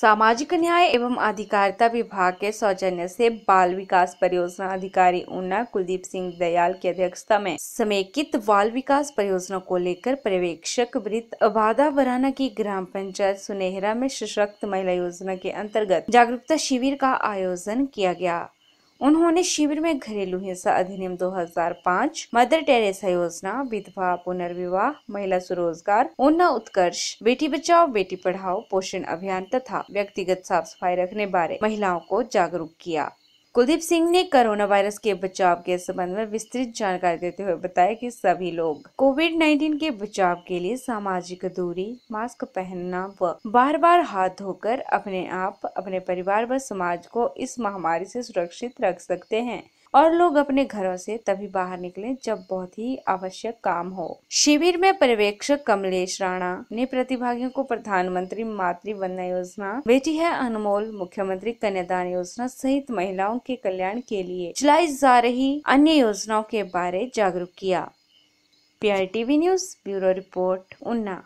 सामाजिक न्याय एवं अधिकारिता विभाग के सौजन्य से बाल विकास परियोजना अधिकारी ऊना कुलदीप सिंह दयाल की अध्यक्षता में समेकित बाल विकास परियोजना को लेकर पर्यवेक्षक वृत्त अबादा वराना की ग्राम पंचायत सुनेहरा में सशक्त महिला योजना के अंतर्गत जागरूकता शिविर का आयोजन किया गया उन्होंने शिविर में घरेलू हिंसा अधिनियम 2005, मदर टेरेसा योजना विधवा पुनर्विवाह महिला स्वरोजगार उन्ना उत्कर्ष बेटी बचाओ बेटी पढ़ाओ पोषण अभियान तथा व्यक्तिगत साफ सफाई रखने बारे महिलाओं को जागरूक किया कुलदीप सिंह ने कोरोना वायरस के बचाव के संबंध में विस्तृत जानकारी देते हुए बताया कि सभी लोग कोविड 19 के बचाव के लिए सामाजिक दूरी मास्क पहनना व बार बार हाथ धोकर अपने आप अपने परिवार व समाज को इस महामारी से सुरक्षित रख सकते हैं और लोग अपने घरों से तभी बाहर निकले जब बहुत ही आवश्यक काम हो शिविर में पर्यवेक्षक कमलेश राणा ने प्रतिभागियों को प्रधानमंत्री मातृ वंदना योजना बेटी है अनमोल मुख्यमंत्री कन्यादान योजना सहित महिलाओं के कल्याण के लिए चलाई जा रही अन्य योजनाओं के बारे जागरूक किया पी न्यूज ब्यूरो रिपोर्ट उन्ना